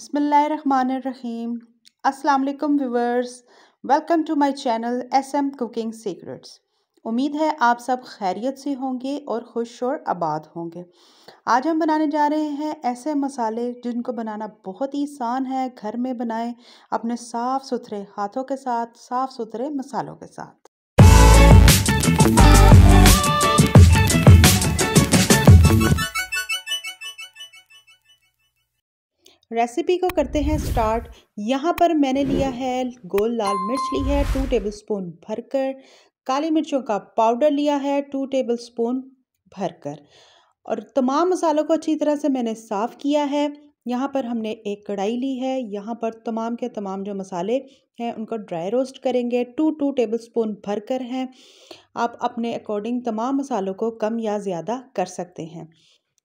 बसमीम अस्सलाम viewers welcome to my channel SM cooking secrets उम्मीद है आप सब खैरियत से होंगे और खुश और आबाद होंगे आज हम बनाने जा रहे हैं ऐसे मसाले जिनको बनाना बहुत ही आसान है घर में बनाएं अपने साफ़ सुथरे हाथों के साथ साफ़ सुथरे मसालों के साथ रेसिपी को करते हैं स्टार्ट यहाँ पर मैंने लिया है गोल लाल मिर्च ली है टू टेबलस्पून भरकर काली मिर्चों का पाउडर लिया है टू टेबलस्पून भरकर और तमाम मसालों को अच्छी तरह से मैंने साफ़ किया है यहाँ पर हमने एक कढ़ाई ली है यहाँ पर तमाम के तमाम जो मसाले हैं उनको ड्राई रोस्ट करेंगे टू टू टेबल स्पून भर कर हैं आप अपने अकॉर्डिंग तमाम मसालों को कम या ज़्यादा कर सकते हैं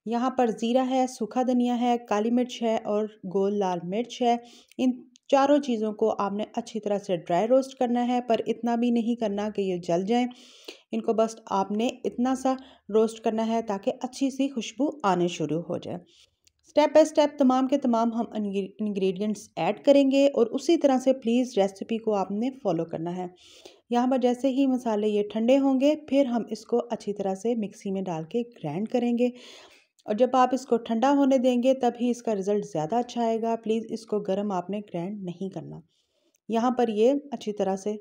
यहाँ पर ज़ीरा है सूखा धनिया है काली मिर्च है और गोल लाल मिर्च है इन चारों चीज़ों को आपने अच्छी तरह से ड्राई रोस्ट करना है पर इतना भी नहीं करना कि ये जल जाएं इनको बस आपने इतना सा रोस्ट करना है ताकि अच्छी सी खुशबू आने शुरू हो जाए स्टेप बाय स्टेप तमाम के तमाम हम इंग्रेडिएंट्स ऐड करेंगे और उसी तरह से प्लीज़ रेसिपी को आपने फॉलो करना है यहाँ पर जैसे ही मसाले ये ठंडे होंगे फिर हम इसको अच्छी तरह से मिक्सी में डाल के ग्राइंड करेंगे और जब आप इसको ठंडा होने देंगे तभी इसका रिज़ल्ट ज़्यादा अच्छा आएगा प्लीज़ इसको गर्म आपने ग्रैंड नहीं करना यहाँ पर ये अच्छी तरह से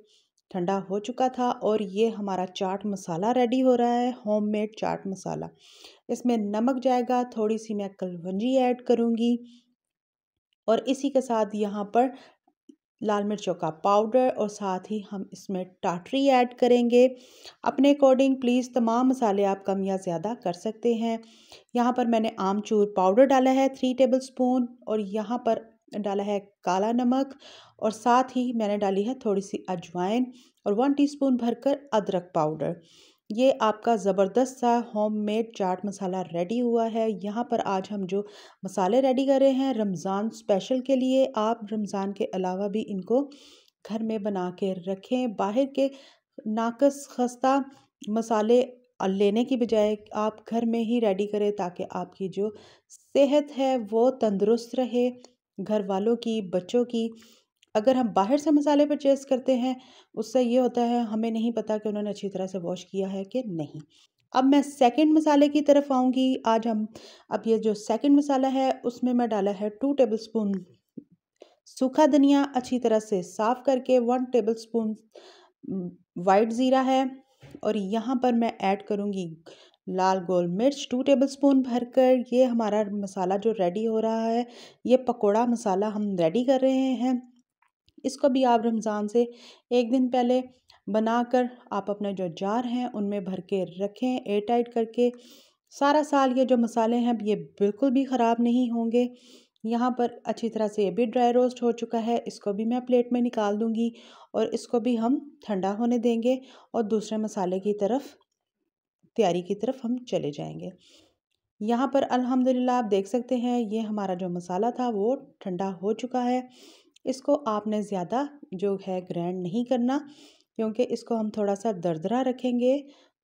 ठंडा हो चुका था और ये हमारा चाट मसाला रेडी हो रहा है होममेड चाट मसाला इसमें नमक जाएगा थोड़ी सी मैं कलवंजी ऐड करूँगी और इसी के साथ यहाँ पर लाल मिर्चों का पाउडर और साथ ही हम इसमें टाटरी ऐड करेंगे अपने अकॉर्डिंग प्लीज़ तमाम मसाले आप कम या ज़्यादा कर सकते हैं यहाँ पर मैंने आमचूर पाउडर डाला है थ्री टेबल स्पून और यहाँ पर डाला है काला नमक और साथ ही मैंने डाली है थोड़ी सी अजवाइन और वन टीस्पून भरकर अदरक पाउडर ये आपका ज़बरदस्त सा होममेड चाट मसाला रेडी हुआ है यहाँ पर आज हम जो मसाले रेडी कर रहे हैं रमज़ान स्पेशल के लिए आप रमज़ान के अलावा भी इनको घर में बना के रखें बाहर के नाकस खस्ता मसाले लेने की बजाय आप घर में ही रेडी करें ताकि आपकी जो सेहत है वो तंदुरुस्त रहे घर वालों की बच्चों की अगर हम बाहर से मसाले परचेज़ करते हैं उससे ये होता है हमें नहीं पता कि उन्होंने अच्छी तरह से वॉश किया है कि नहीं अब मैं सेकंड मसाले की तरफ आऊँगी आज हम अब ये जो सेकंड मसाला है उसमें मैं डाला है टू टेबलस्पून सूखा धनिया अच्छी तरह से साफ़ करके वन टेबलस्पून वाइट ज़ीरा है और यहाँ पर मैं ऐड करूँगी लाल गोल मिर्च टू टेबल स्पून भर कर ये हमारा मसाला जो रेडी हो रहा है ये पकोड़ा मसाला हम रेडी कर रहे हैं इसको भी आप रमज़ान से एक दिन पहले बनाकर आप अपने जो जार हैं उनमें भर के रखें एयर टाइट करके सारा साल ये जो मसाले हैं ये बिल्कुल भी ख़राब नहीं होंगे यहाँ पर अच्छी तरह से ये भी ड्राई रोस्ट हो चुका है इसको भी मैं प्लेट में निकाल दूँगी और इसको भी हम ठंडा होने देंगे और दूसरे मसाले की तरफ तैयारी की तरफ हम चले जाएंगे यहाँ पर अल्हम्दुलिल्लाह आप देख सकते हैं ये हमारा जो मसाला था वो ठंडा हो चुका है इसको आपने ज़्यादा जो है ग्रैंड नहीं करना क्योंकि इसको हम थोड़ा सा दरदरा रखेंगे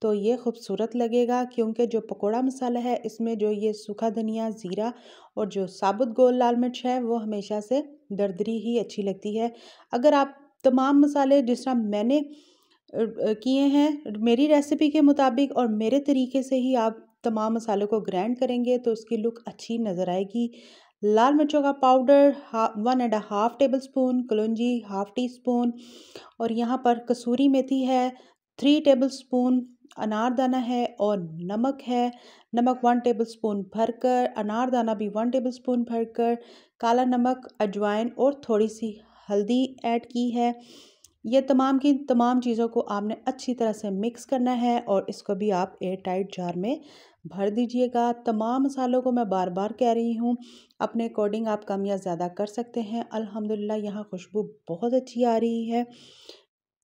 तो ये खूबसूरत लगेगा क्योंकि जो पकोड़ा मसाला है इसमें जो ये सूखा धनिया ज़ीरा और जो साबुत गोल लाल मिर्च है वो हमेशा से दरदरी ही अच्छी लगती है अगर आप तमाम मसाले जिस तरह मैंने किए हैं मेरी रेसिपी के मुताबिक और मेरे तरीके से ही आप तमाम मसालों को ग्राइंड करेंगे तो उसकी लुक अच्छी नज़र आएगी लाल मिर्चों का powder one and half tablespoon कलौजी हाफ टी स्पून और यहाँ पर कसूरी मेथी है थ्री टेबल स्पून अनारदाना है और नमक है नमक वन टेबल स्पून भर कर अनारदाना भी वन टेबल स्पून भर कर काला नमक अजवाइन और थोड़ी सी हल्दी ऐड की है ये तमाम की तमाम चीज़ों को आपने अच्छी तरह से मिक्स करना है और इसको भी आप एयर टाइट जार में भर दीजिएगा तमाम मसालों को मैं बार बार कह रही हूँ अपने अकॉर्डिंग आप कम या ज़्यादा कर सकते हैं अल्हम्दुलिल्लाह यहाँ खुशबू बहुत अच्छी आ रही है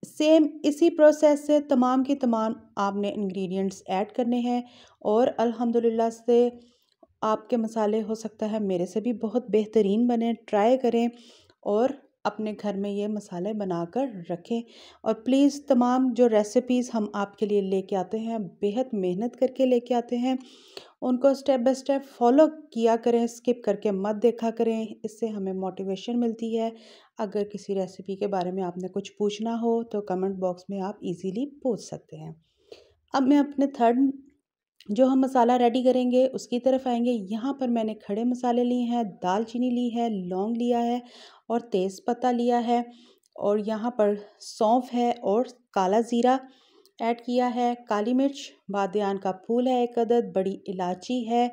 सेम इसी प्रोसेस से तमाम के तमाम आपने इंग्रेडिएंट्स ऐड करने हैं और अल्हम्दुलिल्लाह से आपके मसाले हो सकता है मेरे से भी बहुत बेहतरीन बने ट्राई करें और अपने घर में ये मसाले बनाकर रखें और प्लीज़ तमाम जो रेसिपीज़ हम आपके लिए लेके आते हैं बेहद मेहनत करके लेके आते हैं उनको स्टेप बाय स्टेप फॉलो किया करें स्किप करके मत देखा करें इससे हमें मोटिवेशन मिलती है अगर किसी रेसिपी के बारे में आपने कुछ पूछना हो तो कमेंट बॉक्स में आप इजीली पूछ सकते हैं अब मैं अपने थर्ड जो हम मसाला रेडी करेंगे उसकी तरफ आएंगे यहाँ पर मैंने खड़े मसाले लिए हैं दालचीनी ली है लौंग लिया है और तेज़पत्ता लिया है और यहाँ पर सौंफ है और काला ज़ीरा ऐड किया है काली मिर्च बादन का फूल है एक अदद बड़ी इलायची है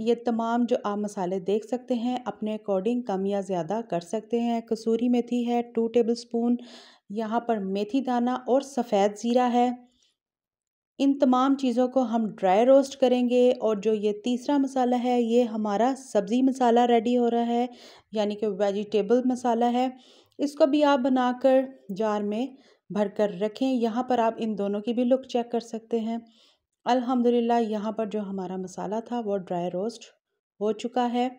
ये तमाम जो आप मसाले देख सकते हैं अपने अकॉर्डिंग कम या ज़्यादा कर सकते हैं कसूरी मेथी है टू टेबल स्पून यहाँ पर मेथी दाना और सफ़ेद ज़ीरा है इन तमाम चीज़ों को हम ड्राई रोस्ट करेंगे और जो ये तीसरा मसाला है ये हमारा सब्ज़ी मसाला रेडी हो रहा है यानी कि वेजिटेबल मसाला है इसको भी आप बनाकर जार में भर कर रखें यहाँ पर आप इन दोनों की भी लुक चेक कर सकते हैं अल्हम्दुलिल्लाह यहाँ पर जो हमारा मसाला था वो ड्राई रोस्ट हो चुका है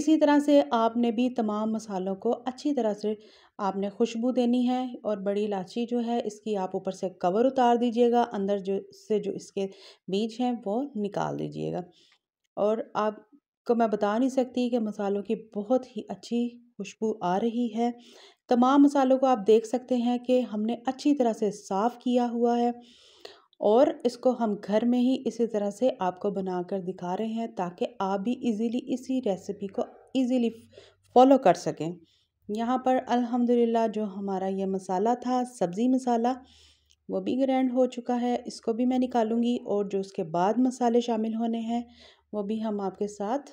इसी तरह से आपने भी तमाम मसालों को अच्छी तरह से आपने खुशबू देनी है और बड़ी इलायची जो है इसकी आप ऊपर से कवर उतार दीजिएगा अंदर जो से जो इसके बीज हैं वो निकाल दीजिएगा और आपको मैं बता नहीं सकती कि मसालों की बहुत ही अच्छी खुशबू आ रही है तमाम मसालों को आप देख सकते हैं कि हमने अच्छी तरह से साफ़ किया हुआ है और इसको हम घर में ही इसी तरह से आपको बनाकर दिखा रहे हैं ताकि आप भी इजीली इसी रेसिपी को इजीली फॉलो कर सकें यहाँ पर अल्हम्दुलिल्लाह जो हमारा ये मसाला था सब्ज़ी मसाला वो भी ग्रैंड हो चुका है इसको भी मैं निकालूंगी और जो उसके बाद मसाले शामिल होने हैं वो भी हम आपके साथ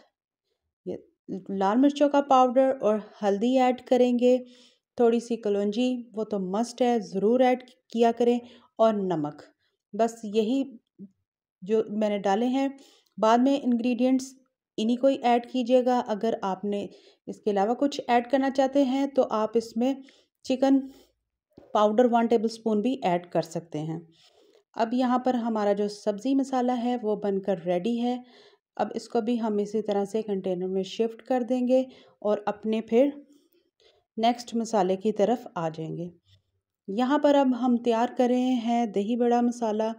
ये लाल मिर्चों का पाउडर और हल्दी ऐड करेंगे थोड़ी सी कलौजी वो तो मस्ट है ज़रूर ऐड किया करें और नमक बस यही जो मैंने डाले हैं बाद में इंग्रेडिएंट्स इन्हीं को ही ऐड कीजिएगा अगर आपने इसके अलावा कुछ ऐड करना चाहते हैं तो आप इसमें चिकन पाउडर वन टेबलस्पून भी ऐड कर सकते हैं अब यहाँ पर हमारा जो सब्ज़ी मसाला है वो बनकर रेडी है अब इसको भी हम इसी तरह से कंटेनर में शिफ्ट कर देंगे और अपने फिर नेक्स्ट मसाले की तरफ आ जाएंगे यहाँ पर अब हम तैयार कर रहे हैं दही बड़ा मसाला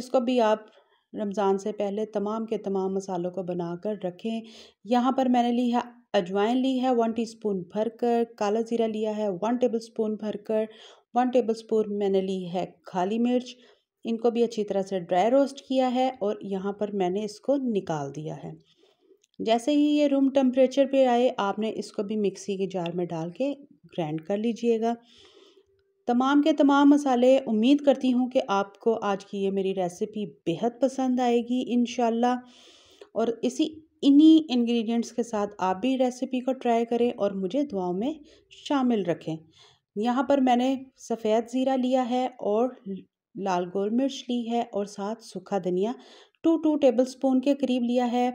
इसको भी आप रमज़ान से पहले तमाम के तमाम मसालों को बनाकर रखें यहाँ पर मैंने ली है अजवाइन ली है वन टीस्पून भरकर काला ज़ीरा लिया है वन टेबलस्पून भरकर वन टेबलस्पून मैंने ली है काली मिर्च इनको भी अच्छी तरह से ड्राई रोस्ट किया है और यहाँ पर मैंने इसको निकाल दिया है जैसे ही ये रूम टेम्परेचर पे आए आपने इसको भी मिक्सी के जार में डाल के ग्राइंड कर लीजिएगा तमाम के तमाम मसाले उम्मीद करती हूँ कि आपको आज की ये मेरी रेसिपी बेहद पसंद आएगी इन और इसी इन्हीं इंग्रेडिएंट्स के साथ आप भी रेसिपी को ट्राई करें और मुझे दुआओं में शामिल रखें यहाँ पर मैंने सफ़ेद ज़ीरा लिया है और लाल गोल मिर्च ली है और साथ सूखा धनिया टू टू टेबल स्पून के करीब लिया है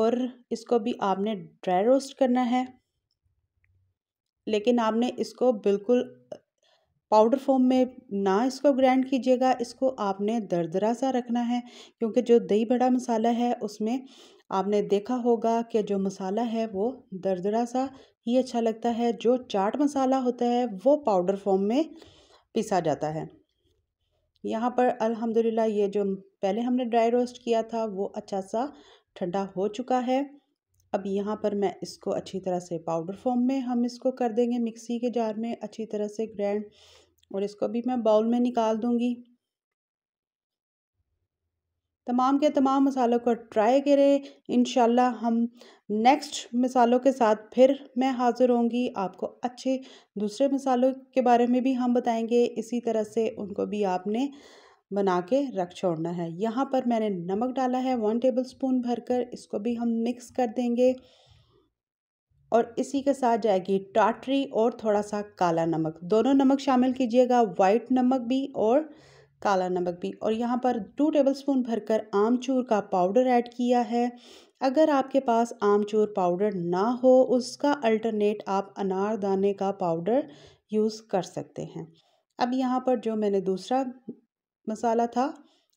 और इसको भी आपने ड्राई रोस्ट करना है लेकिन आपने इसको बिल्कुल पाउडर फॉर्म में ना इसको ग्राइंड कीजिएगा इसको आपने दरदरा सा रखना है क्योंकि जो दही बड़ा मसाला है उसमें आपने देखा होगा कि जो मसाला है वो दरदरा सा ही अच्छा लगता है जो चाट मसाला होता है वो पाउडर फॉर्म में पिसा जाता है यहाँ पर अल्हम्दुलिल्लाह ये जो पहले हमने ड्राई रोस्ट किया था वो अच्छा सा ठंडा हो चुका है अब यहाँ पर मैं इसको अच्छी तरह से पाउडर फॉर्म में हम इसको कर देंगे मिक्सी के जार में अच्छी तरह से ग्रैंड और इसको भी मैं बाउल में निकाल दूँगी तमाम के तमाम मसालों को ट्राई करें इन हम नेक्स्ट मसालों के साथ फिर मैं हाज़िर होंगी आपको अच्छे दूसरे मसालों के बारे में भी हम बताएंगे इसी तरह से उनको भी आपने बना के रख छोड़ना है यहाँ पर मैंने नमक डाला है वन टेबल स्पून भरकर इसको भी हम मिक्स कर देंगे और इसी के साथ जाएगी टाटरी और थोड़ा सा काला नमक दोनों नमक शामिल कीजिएगा वाइट नमक भी और काला नमक भी और यहाँ पर टू टेबल स्पून भरकर आमचूर का पाउडर ऐड किया है अगर आपके पास आमचूर पाउडर ना हो उसका अल्टरनेट आप अनारदाने का पाउडर यूज़ कर सकते हैं अब यहाँ पर जो मैंने दूसरा मसाला था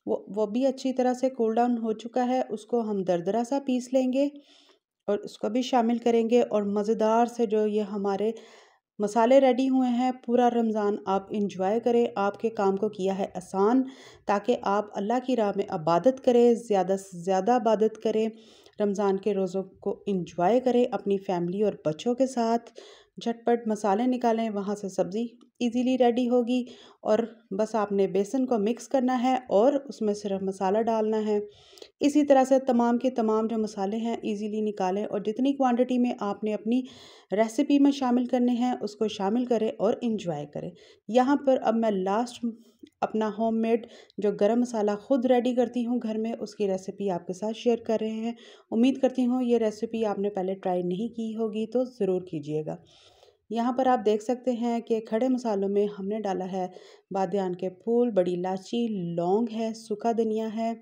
वो वो भी अच्छी तरह से कूल डाउन हो चुका है उसको हम दरदरा सा पीस लेंगे और उसको भी शामिल करेंगे और मज़ेदार से जो ये हमारे मसाले रेडी हुए हैं पूरा रमज़ान आप इंजॉय करें आपके काम को किया है आसान ताकि आप अल्लाह की राह में इबादत करें ज़्यादा से ज़्यादा इबादत करें रमज़ान के रोज़ों को इंजॉय करें अपनी फैमिली और बच्चों के साथ झटपट मसाले निकालें वहाँ से सब्ज़ी इजीली रेडी होगी और बस आपने बेसन को मिक्स करना है और उसमें सिर्फ मसाला डालना है इसी तरह से तमाम के तमाम जो मसाले हैं इजीली निकालें और जितनी क्वांटिटी में आपने अपनी रेसिपी में शामिल करने हैं उसको शामिल करें और इंजॉय करें यहाँ पर अब मैं लास्ट अपना होममेड जो गरम मसाला ख़ुद रेडी करती हूँ घर में उसकी रेसिपी आपके साथ शेयर कर रहे हैं उम्मीद करती हूँ ये रेसिपी आपने पहले ट्राई नहीं की होगी तो ज़रूर कीजिएगा यहाँ पर आप देख सकते हैं कि खड़े मसालों में हमने डाला है बादन के फूल बड़ी इलाची लौंग है सूखा धनिया है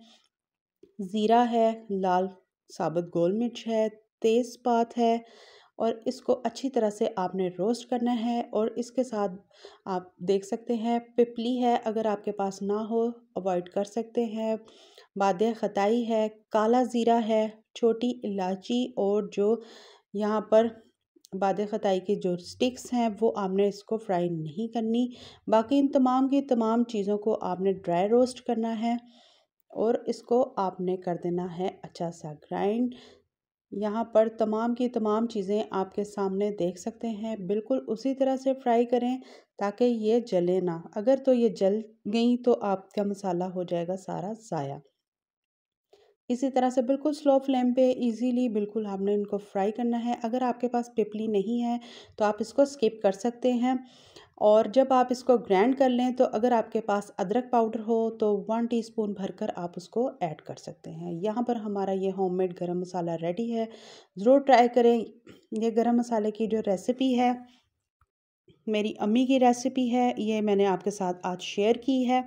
ज़ीरा है लाल साबुत गोल मिर्च है तेज़पात है और इसको अच्छी तरह से आपने रोस्ट करना है और इसके साथ आप देख सकते हैं पिपली है अगर आपके पास ना हो अवॉइड कर सकते हैं बाद ख़ताई है काला ज़ीरा है छोटी इलायची और जो यहाँ पर बाद ख़ताई की जो स्टिक्स हैं वो आपने इसको फ्राई नहीं करनी बाकी इन तमाम की तमाम चीज़ों को आपने ड्राई रोस्ट करना है और इसको आपने कर देना है अच्छा सा ग्राइंड यहाँ पर तमाम की तमाम चीज़ें आपके सामने देख सकते हैं बिल्कुल उसी तरह से फ्राई करें ताकि ये जले ना अगर तो ये जल गई तो आपका मसाला हो जाएगा सारा ज़ाया इसी तरह से बिल्कुल स्लो फ्लेम पे इजीली बिल्कुल आपने इनको फ्राई करना है अगर आपके पास पिपली नहीं है तो आप इसको स्किप कर सकते हैं और जब आप इसको ग्राइंड कर लें तो अगर आपके पास अदरक पाउडर हो तो वन टीस्पून भरकर आप उसको ऐड कर सकते हैं यहाँ पर हमारा ये होममेड गरम मसाला रेडी है ज़रूर ट्राई करें ये गरम मसाले की जो रेसिपी है मेरी अम्मी की रेसिपी है ये मैंने आपके साथ आज शेयर की है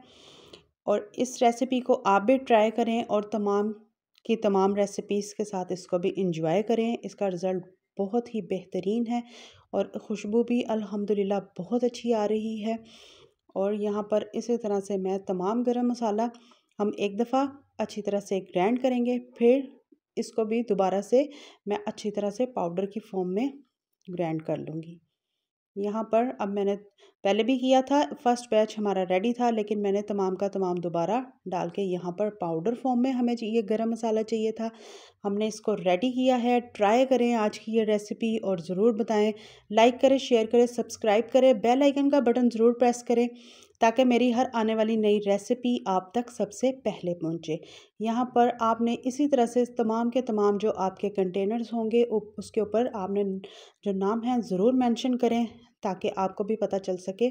और इस रेसिपी को आप भी ट्राई करें और तमाम की तमाम रेसिपीज़ के साथ इसको भी इंजॉय करें इसका रिज़ल्ट बहुत ही बेहतरीन है और खुशबू भी अल्हम्दुलिल्लाह बहुत अच्छी आ रही है और यहाँ पर इसी तरह से मैं तमाम गरम मसाला हम एक दफ़ा अच्छी तरह से ग्रैंड करेंगे फिर इसको भी दोबारा से मैं अच्छी तरह से पाउडर की फॉर्म में ग्रैंड कर लूँगी यहाँ पर अब मैंने पहले भी किया था फर्स्ट बैच हमारा रेडी था लेकिन मैंने तमाम का तमाम दोबारा डाल के यहाँ पर पाउडर फॉर्म में हमें ये गरम मसाला चाहिए था हमने इसको रेडी किया है ट्राई करें आज की ये रेसिपी और ज़रूर बताएं लाइक करें शेयर करें सब्सक्राइब करें बेल आइकन का बटन ज़रूर प्रेस करें ताकि मेरी हर आने वाली नई रेसिपी आप तक सबसे पहले पहुंचे यहाँ पर आपने इसी तरह से तमाम के तमाम जो आपके कंटेनर्स होंगे उसके ऊपर आपने जो नाम है ज़रूर मेंशन करें ताकि आपको भी पता चल सके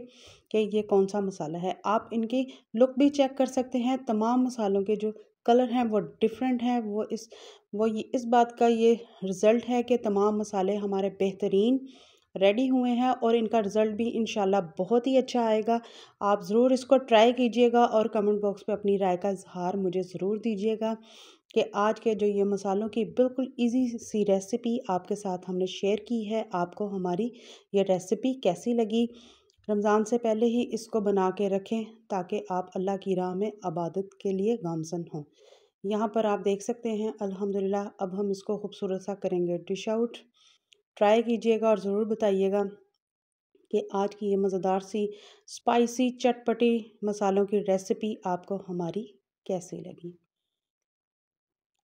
कि ये कौन सा मसाला है आप इनकी लुक भी चेक कर सकते हैं तमाम मसालों के जो कलर हैं वो डिफरेंट हैं वो इस वो ये इस बात का ये रिज़ल्ट है कि तमाम मसाले हमारे बेहतरीन रेडी हुए हैं और इनका रिज़ल्ट भी इन बहुत ही अच्छा आएगा आप ज़रूर इसको ट्राई कीजिएगा और कमेंट बॉक्स पे अपनी राय का इजहार मुझे ज़रूर दीजिएगा कि आज के जो ये मसालों की बिल्कुल इजी सी रेसिपी आपके साथ हमने शेयर की है आपको हमारी ये रेसिपी कैसी लगी रमज़ान से पहले ही इसको बना के रखें ताकि आप अल्लाह की राह में आबादत के लिए गामजन हों यहाँ पर आप देख सकते हैं अल्हम्दुलिल्लाह अब हम इसको खूबसूरत सा करेंगे डिश आउट ट्राई कीजिएगा और ज़रूर बताइएगा कि आज की ये मज़ेदार सी स्पाइसी चटपटी मसालों की रेसिपी आपको हमारी कैसी लगी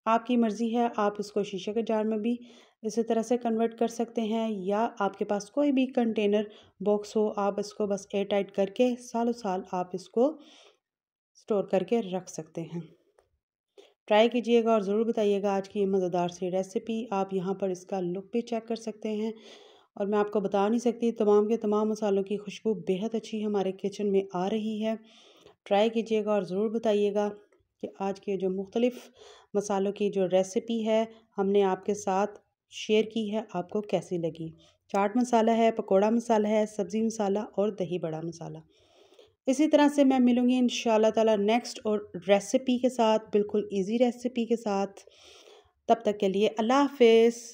आपकी मर्ज़ी है आप इसको शीशे के जार में भी इसी तरह से कन्वर्ट कर सकते हैं या आपके पास कोई भी कंटेनर बॉक्स हो आप इसको बस एयर टाइट करके सालों साल आप इसको स्टोर करके रख सकते हैं ट्राई कीजिएगा और ज़रूर बताइएगा आज की ये मज़ेदार सी रेसिपी आप यहाँ पर इसका लुक भी चेक कर सकते हैं और मैं आपको बता नहीं सकती तमाम के तमाम मसालों की खुशबू बेहद अच्छी हमारे किचन में आ रही है ट्राई कीजिएगा और ज़रूर बताइएगा कि आज के जो मुख्तलिफ़ मसालों की जो रेसिपी है हमने आपके साथ शेयर की है आपको कैसी लगी चाट मसाला है पकोड़ा मसाला है सब्ज़ी मसाला और दही बड़ा मसाला इसी तरह से मैं मिलूँगी इन ताला नेक्स्ट और रेसिपी के साथ बिल्कुल इजी रेसिपी के साथ तब तक के लिए अल्लाह हाफिज़